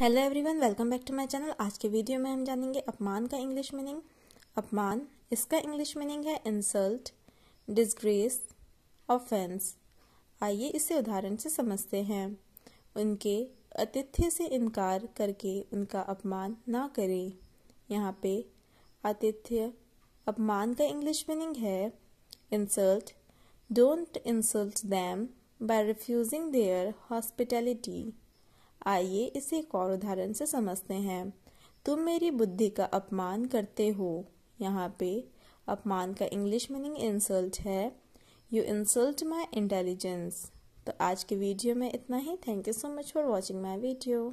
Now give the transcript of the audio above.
hello everyone welcome back to my channel आज के video में हम जानेंगे अपमान का इंग्लिश मीनिंग अपमान इसका इंग्लिश मीनिंग है इंसल्ट डिसग्रेस ऑफेंस आइए इसे उदाहरण से समझते हैं उनके आतिथ्य से इनकार करके उनका अपमान ना करें यहाँ पे आतिथ्य अपमान का इंग्लिश मीनिंग है insult don't insult them by refusing their hospitality आइए इसे एक और उदाहरण से समझते हैं तुम मेरी बुद्धि का अपमान करते हो यहाँ पे अपमान का इंग्लिश मीनिंग इंसल्ट है यू इंसल्ट माई इंटेलिजेंस तो आज के वीडियो में इतना ही thank you so much for watching my video